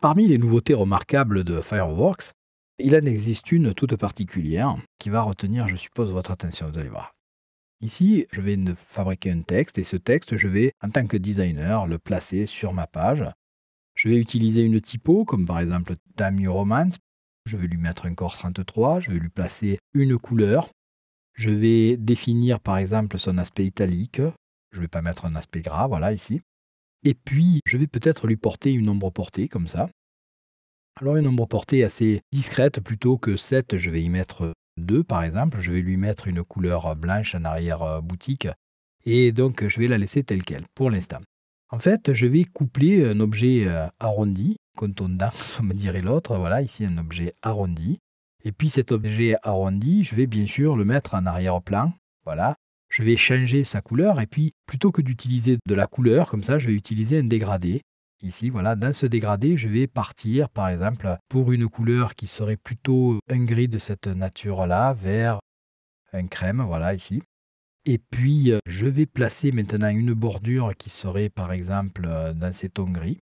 Parmi les nouveautés remarquables de Fireworks, il en existe une toute particulière qui va retenir, je suppose, votre attention, vous allez voir. Ici, je vais fabriquer un texte et ce texte, je vais, en tant que designer, le placer sur ma page. Je vais utiliser une typo, comme par exemple Time New Romance. Je vais lui mettre un corps 33, je vais lui placer une couleur. Je vais définir par exemple son aspect italique. Je ne vais pas mettre un aspect gras, voilà ici. Et puis, je vais peut-être lui porter une ombre portée, comme ça. Alors une ombre portée assez discrète, plutôt que 7, je vais y mettre 2 par exemple. Je vais lui mettre une couleur blanche en arrière-boutique euh, et donc je vais la laisser telle qu'elle pour l'instant. En fait, je vais coupler un objet euh, arrondi, contondant, comme dirait l'autre. Voilà, ici un objet arrondi. Et puis cet objet arrondi, je vais bien sûr le mettre en arrière-plan. Voilà, je vais changer sa couleur et puis plutôt que d'utiliser de la couleur comme ça, je vais utiliser un dégradé ici, voilà, dans ce dégradé, je vais partir par exemple pour une couleur qui serait plutôt un gris de cette nature-là vers un crème, voilà, ici. Et puis, euh, je vais placer maintenant une bordure qui serait par exemple euh, dans ces tons gris.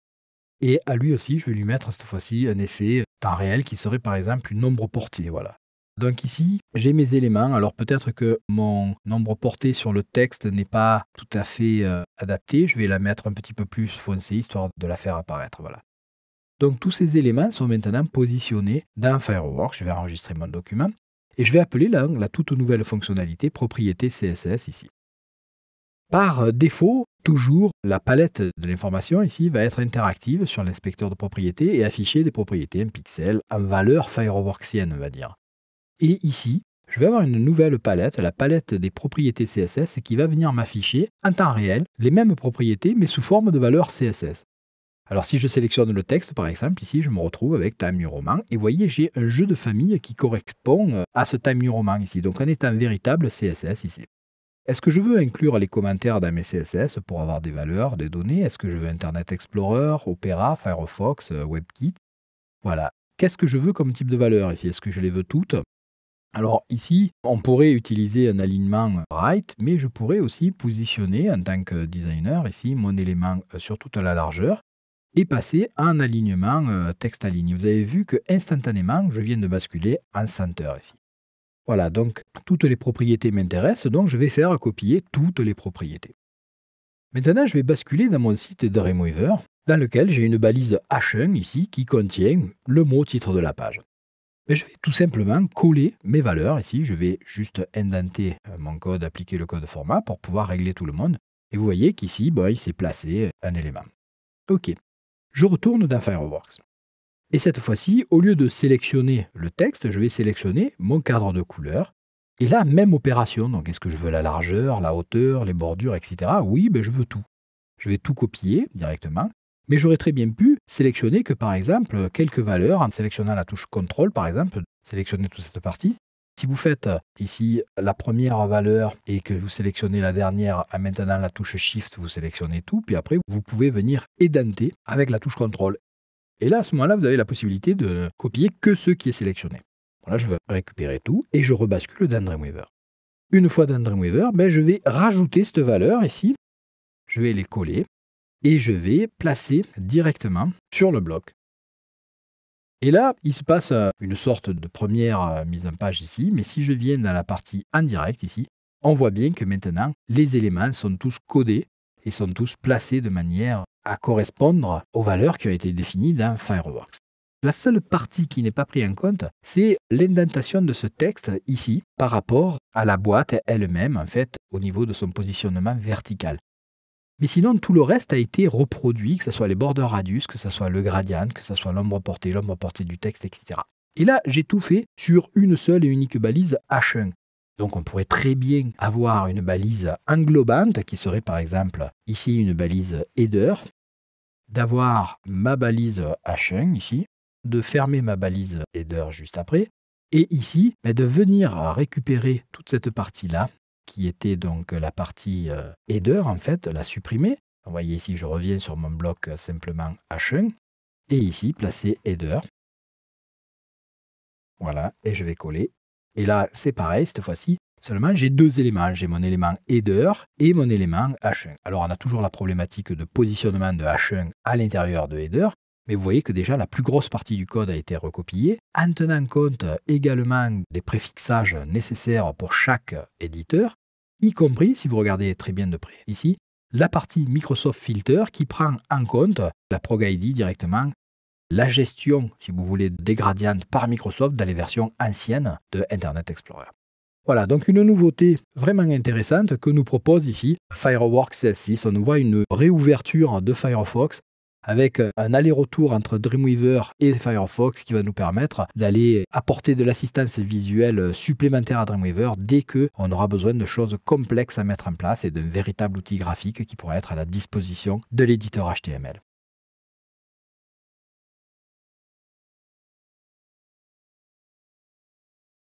Et à lui aussi, je vais lui mettre cette fois-ci un effet temps réel qui serait par exemple une ombre portée, voilà. Donc ici, j'ai mes éléments. Alors peut-être que mon nombre porté sur le texte n'est pas tout à fait euh, adapté. Je vais la mettre un petit peu plus foncée, histoire de la faire apparaître. Voilà. Donc tous ces éléments sont maintenant positionnés dans Fireworks. Je vais enregistrer mon document. Et je vais appeler la, toute nouvelle fonctionnalité propriété CSS ici. Par euh, défaut, toujours, la palette de l'information ici va être interactive sur l'inspecteur de propriétés et afficher des propriétés, un pixel, en valeur fireworksienne, on va dire. Et ici, je vais avoir une nouvelle palette, la palette des propriétés CSS, qui va venir m'afficher en temps réel les mêmes propriétés mais sous forme de valeurs CSS. Alors si je sélectionne le texte par exemple, ici je me retrouve avec Time New Roman et voyez j'ai un jeu de famille qui correspond à ce Time New Roman ici, donc on étant véritable CSS ici. Est-ce que je veux inclure les commentaires dans mes CSS pour avoir des valeurs, des données Est-ce que je veux Internet Explorer, Opera, Firefox, euh, WebKit Voilà. Qu'est-ce que je veux comme type de valeur ici Est-ce que je les veux toutes alors ici, on pourrait utiliser un alignement right, mais je pourrais aussi positionner en tant que designer ici mon élément euh, sur toute la largeur et passer en alignement euh, texte à Vous avez vu que instantanément, je viens de basculer en center ici. Voilà, donc toutes les propriétés m'intéressent, donc je vais faire copier toutes les propriétés. Maintenant, je vais basculer dans mon site Dreamweaver, dans lequel j'ai une balise H1 ici qui contient le mot titre de la page. Ben, je vais tout simplement coller mes valeurs ici. Je vais juste indenter euh, mon code, appliquer le code format pour pouvoir régler tout le monde. Et vous voyez qu'ici, ben, il s'est placé euh, un élément. OK. Je retourne dans Fireworks. Et cette fois-ci, au lieu de sélectionner le texte, je vais sélectionner mon cadre de couleur. Et là, même opération. Donc, est-ce que je veux la largeur, la hauteur, les bordures, etc. Oui, ben, je veux tout. Je vais tout copier directement. Mais j'aurais très bien pu sélectionner que par exemple quelques valeurs en sélectionnant la touche CTRL par exemple, sélectionner toute cette partie. Si vous faites euh, ici la première valeur et que vous sélectionnez la dernière en maintenant la touche Shift, vous sélectionnez tout, puis après vous pouvez venir édenter avec la touche CTRL. Et là, à ce moment-là, vous avez la possibilité de copier que ce qui est sélectionné. Là, je vais récupérer tout et je rebascule dans Dreamweaver. Une fois dans Dreamweaver, ben, je vais rajouter cette valeur ici. Je vais les coller et je vais placer directement sur le bloc. Et là, il se passe euh, une sorte de première euh, mise en page ici, mais si je viens dans la partie en direct ici, on voit bien que maintenant, les éléments sont tous codés et sont tous placés de manière à correspondre aux valeurs qui ont été définies dans Fireworks. La seule partie qui n'est pas prise en compte, c'est l'indentation de ce texte ici par rapport à la boîte elle-même, en fait, au niveau de son positionnement vertical. Mais sinon, tout le reste a été reproduit, que ce soit les bords radius, que ce soit le gradient, que ce soit l'ombre portée, l'ombre portée du texte, etc. Et là, j'ai tout fait sur une seule et unique balise H1. Donc on pourrait très bien avoir une balise englobante, qui serait par exemple ici une balise header, d'avoir ma balise H1 ici, de fermer ma balise header juste après, et ici, de venir récupérer toute cette partie-là qui était donc euh, la partie euh, header, en fait, la supprimer. Vous voyez ici, je reviens sur mon bloc euh, simplement H1, et ici, placer header. Voilà, et je vais coller. Et là, c'est pareil, cette fois-ci, Seulement, j'ai deux éléments. J'ai mon élément header et mon élément H1. Alors, on a toujours la problématique de positionnement de H1 à l'intérieur de header. Mais vous voyez que déjà la plus grosse partie du code a été recopiée, en tenant compte également des préfixages nécessaires pour chaque éditeur, y compris, si vous regardez très bien de près ici, la partie Microsoft Filter qui prend en compte la Prog ID directement, la gestion, si vous voulez, des gradients par Microsoft dans les versions anciennes de Internet Explorer. Voilà, donc une nouveauté vraiment intéressante que nous propose ici Fireworks CS6. On nous voit une réouverture de Firefox avec euh, un aller-retour entre Dreamweaver et Firefox qui va nous permettre d'aller apporter de l'assistance visuelle euh, supplémentaire à Dreamweaver dès que aura besoin de choses complexes à mettre en place et d'un véritable outil graphique qui pourrait être à la disposition de l'éditeur HTML.